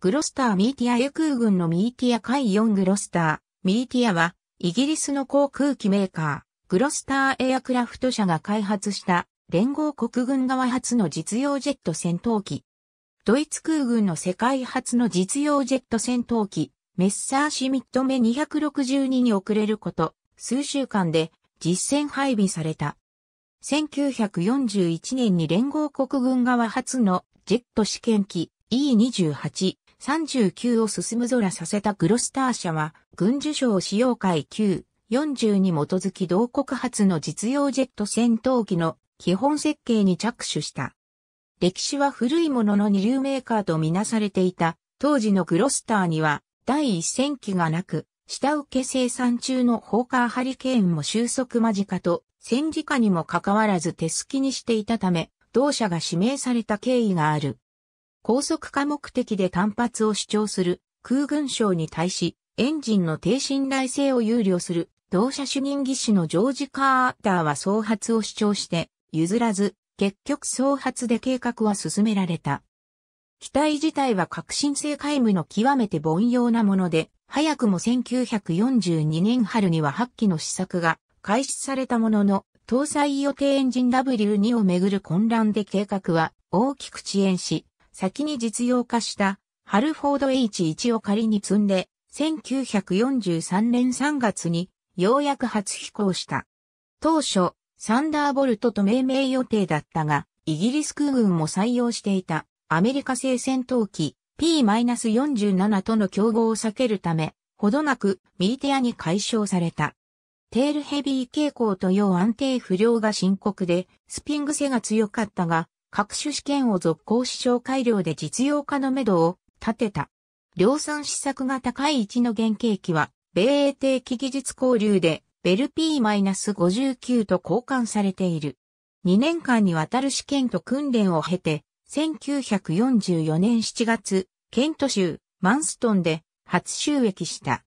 グロスターミーティアへ空軍のミーティア海4グロスター、ミーティアは、イギリスの航空機メーカー、グロスターエアクラフト社が開発した連合国軍側初の実用ジェット戦闘機。ドイツ空軍の世界初の実用ジェット戦闘機、メッサーシミット目262に遅れること、数週間で実戦配備された。1941年に連合国軍側初のジェット試験機 E28 39を進む空させたグロスター社は、軍需省使用会級40に基づき同国発の実用ジェット戦闘機の基本設計に着手した。歴史は古いものの二流メーカーとみなされていた、当時のグロスターには、第一戦機がなく、下請け生産中のホーカーハリケーンも収束間近と、戦時下にもかかわらず手すきにしていたため、同社が指名された経緯がある。高速化目的で単発を主張する空軍省に対し、エンジンの低信頼性を憂慮する同社主任技師のジョージ・カーターは創発を主張して譲らず、結局創発で計画は進められた。機体自体は革新性皆無の極めて凡庸なもので、早くも1942年春には8機の試作が開始されたものの、搭載予定エンジン W2 をめぐる混乱で計画は大きく遅延し、先に実用化したハルフォード H1 を仮に積んで、1943年3月にようやく初飛行した。当初、サンダーボルトと命名予定だったが、イギリス空軍も採用していたアメリカ製戦闘機 P-47 との競合を避けるため、ほどなくミリティアに解消された。テールヘビー傾向と要安定不良が深刻で、スピングセが強かったが、各種試験を続行し場改良で実用化のめどを立てた。量産施策が高い位置の原型機は、米英定期技術交流で、ベル P-59 と交換されている。2年間にわたる試験と訓練を経て、1944年7月、ケント州、マンストンで初収益した。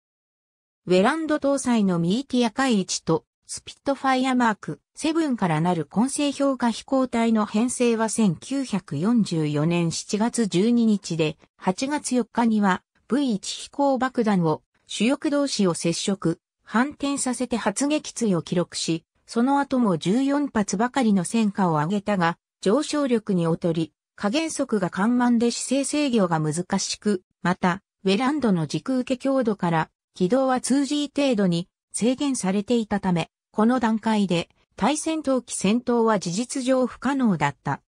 ウェランド搭載のミーティア海1とスピットファイアマーク7からなる混成評価飛行体の編成は1944年7月12日で、8月4日には V1 飛行爆弾を主翼同士を接触、反転させて発撃墜を記録し、その後も14発ばかりの戦果を上げたが、上昇力に劣り、加減速が緩慢で姿勢制御が難しく、また、ウェランドの軸受け強度から、軌道は 2G 程度に制限されていたため、この段階で、対戦闘機戦闘は事実上不可能だった。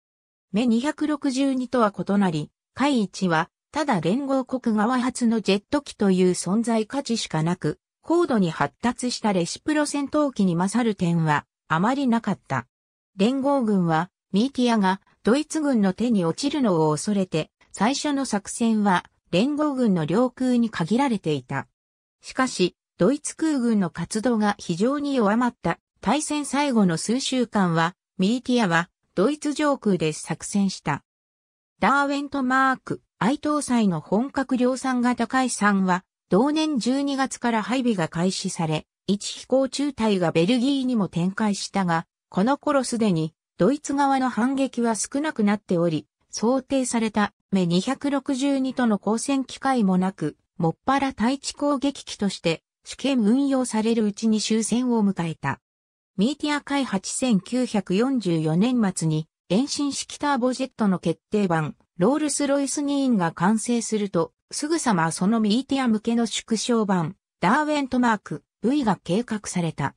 目262とは異なり、海1は、ただ連合国側発のジェット機という存在価値しかなく、高度に発達したレシプロ戦闘機に勝る点は、あまりなかった。連合軍は、ミーティアがドイツ軍の手に落ちるのを恐れて、最初の作戦は連合軍の領空に限られていた。しかし、ドイツ空軍の活動が非常に弱まった対戦最後の数週間は、ミリティアはドイツ上空で作戦した。ダーウェントマーク、愛搭祭の本格量産型海産は、同年12月から配備が開始され、一飛行中隊がベルギーにも展開したが、この頃すでにドイツ側の反撃は少なくなっており、想定された目262との交戦機会もなく、もっぱら対地攻撃機として試験運用されるうちに終戦を迎えた。ミーティア開発1944年末に遠心式ターボジェットの決定版、ロールス・ロイスー員が完成すると、すぐさまそのミーティア向けの縮小版、ダーウェントマーク V が計画された。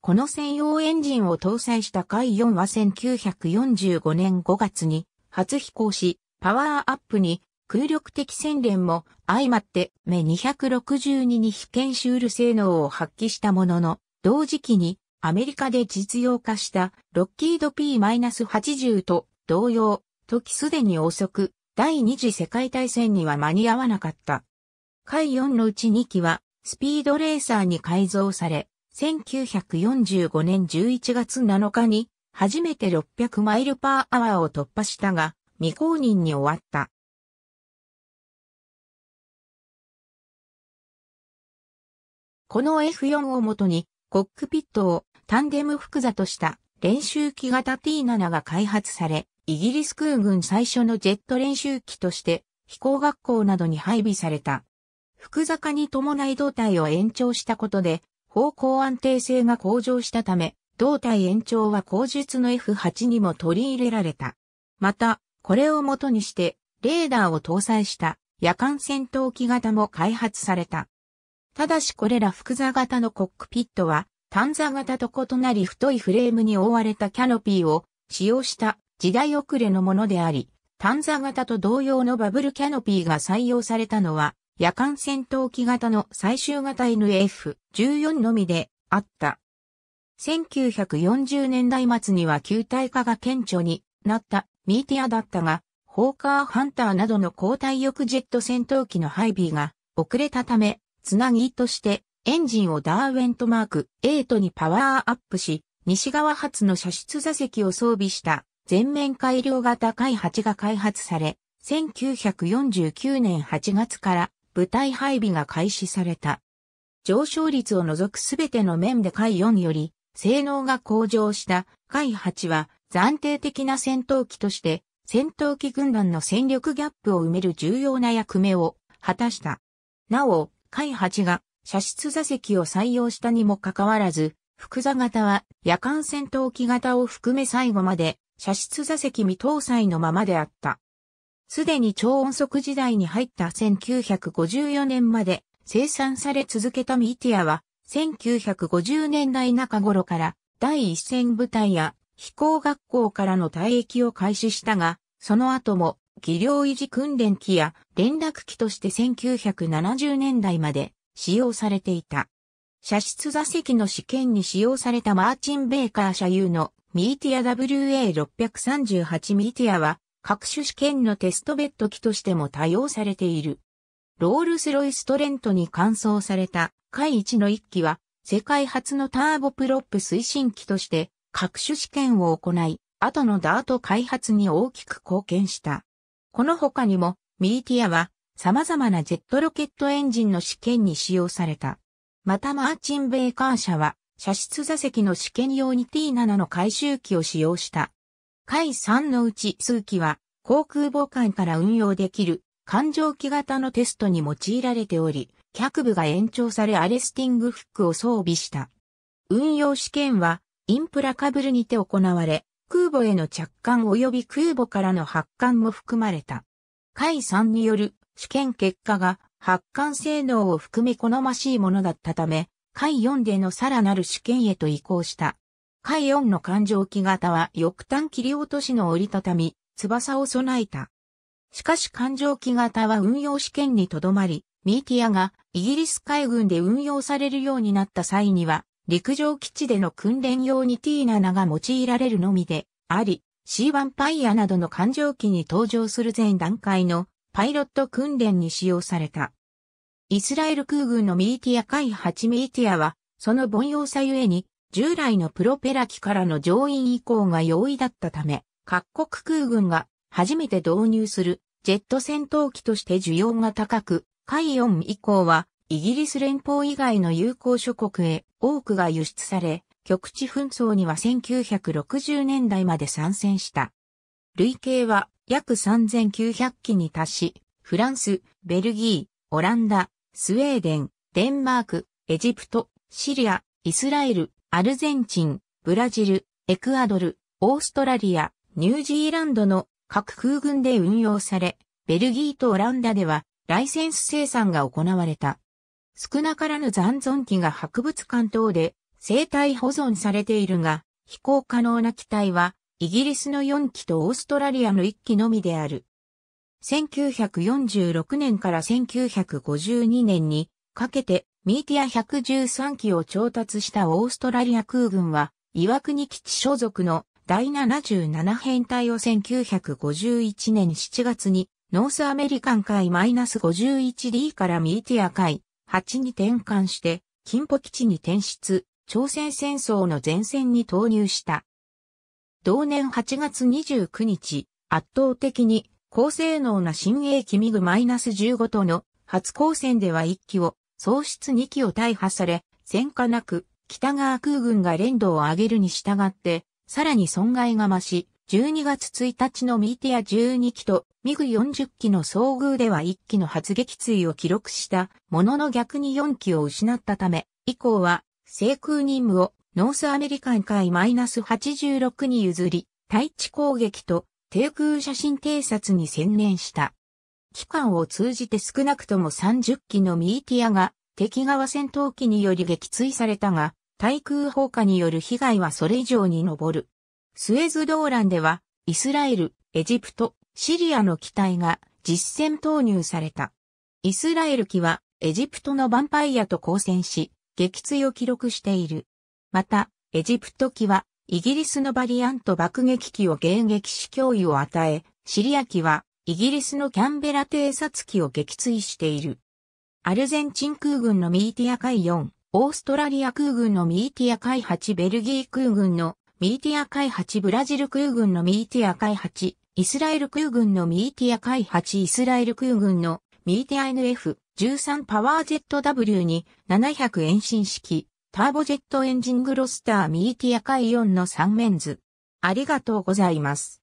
この専用エンジンを搭載した回4は1945年5月に初飛行し、パワーアップに空力的洗練も相まって目262に被験シュール性能を発揮したものの、同時期にアメリカで実用化したロッキード P-80 と同様、時すでに遅く、第二次世界大戦には間に合わなかった。回4のうち2機はスピードレーサーに改造され、1945年11月7日に初めて600マイルパーアワーを突破したが、未公認に終わった。この F4 をもとに、コックピットをタンデム複座とした練習機型 T7 が開発され、イギリス空軍最初のジェット練習機として飛行学校などに配備された。複座化に伴い胴体を延長したことで、方向安定性が向上したため、胴体延長は後述の F8 にも取り入れられた。また、これをもとにして、レーダーを搭載した夜間戦闘機型も開発された。ただしこれら複座型のコックピットは、単座型と異なり太いフレームに覆われたキャノピーを使用した時代遅れのものであり、単座型と同様のバブルキャノピーが採用されたのは、夜間戦闘機型の最終型 NF14 のみであった。1940年代末には球体化が顕著になったミーティアだったが、ホーカーハンターなどの交代翼ジェット戦闘機の配備が遅れたため、つなぎとして、エンジンをダーウェントマーク8にパワーアップし、西側発の射出座席を装備した全面改良型開8が開発され、1949年8月から部隊配備が開始された。上昇率を除くすべての面で海4より性能が向上した海8は暫定的な戦闘機として戦闘機軍団の戦力ギャップを埋める重要な役目を果たした。なお、海8が射出座席を採用したにもかかわらず、福座型は夜間戦闘機型を含め最後まで射出座席未搭載のままであった。すでに超音速時代に入った1954年まで生産され続けたミーティアは1950年代中頃から第一線部隊や飛行学校からの退役を開始したが、その後も技量維持訓練機や連絡機として1970年代まで使用されていた。射出座席の試験に使用されたマーチン・ベーカー社有のミーティア WA638 ミーティアは各種試験のテストベッド機としても多用されている。ロールスロイストレントに換装された海1の1機は世界初のターボプロップ推進機として各種試験を行い、後のダート開発に大きく貢献した。この他にも、ミーティアは様々なジェットロケットエンジンの試験に使用された。またマーチン・ベーカー社は、射出座席の試験用に T7 の回収機を使用した。回3のうち数機は、航空母艦から運用できる環状機型のテストに用いられており、脚部が延長されアレスティングフックを装備した。運用試験は、インプラカブルにて行われ、空母への着艦及び空母からの発艦も含まれた。海3による試験結果が発艦性能を含め好ましいものだったため、海4でのさらなる試験へと移行した。海4の艦上機型は翼端切り落としの折りたたみ、翼を備えた。しかし艦上機型は運用試験にとどまり、ミーティアがイギリス海軍で運用されるようになった際には、陸上基地での訓練用に T7 が用いられるのみであり、C1 パイアなどの艦上機に登場する全段階のパイロット訓練に使用された。イスラエル空軍のミーティア海8ミーティアは、その凡庸さゆえに、従来のプロペラ機からの乗員移行が容易だったため、各国空軍が初めて導入するジェット戦闘機として需要が高く、海4以降はイギリス連邦以外の友好諸国へ多くが輸出され、極地紛争には1960年代まで参戦した。累計は約3900機に達し、フランス、ベルギー、オランダ、スウェーデン、デンマーク、エジプト、シリア、イスラエル、アルゼンチン、ブラジル、エクアドル、オーストラリア、ニュージーランドの各空軍で運用され、ベルギーとオランダではライセンス生産が行われた。少なからぬ残存機が博物館等で生体保存されているが、飛行可能な機体は、イギリスの4機とオーストラリアの1機のみである。1946年から1952年にかけてミーティア113機を調達したオーストラリア空軍は岩国基地所属の第77編隊を1951年7月にノースアメリカン海 -51D からミーティア海8に転換して、金浦基地に転出、朝鮮戦争の前線に投入した。同年8月29日、圧倒的に高性能な新鋭機ミグ -15 との初光戦では1機を、喪失2機を大破され、戦火なく北側空軍が連動を上げるに従って、さらに損害が増し、12月1日のミーティア12機とミグ40機の遭遇では1機の発撃墜を記録したものの逆に4機を失ったため、以降は制空任務をノースアメリカン海マイナス -86 に譲り、対地攻撃と低空写真偵察に専念した。機関を通じて少なくとも30機のミーティアが敵側戦闘機により撃墜されたが、対空砲火による被害はそれ以上に上る。スエズ動乱では、イスラエル、エジプト、シリアの機体が実戦投入された。イスラエル機はエジプトのバンパイアと交戦し、撃墜を記録している。また、エジプト機はイギリスのバリアント爆撃機を迎撃し脅威を与え、シリア機はイギリスのキャンベラ偵察機を撃墜している。アルゼンチン空軍のミーティア海4、オーストラリア空軍のミーティア海8、ベルギー空軍のミーティア海発ブラジル空軍のミーティア海発イスラエル空軍のミーティア海発イスラエル空軍のミーティア NF13 パワー z ット W に700遠心式ターボジェットエンジングロスターミーティア海4の3面図。ありがとうございます。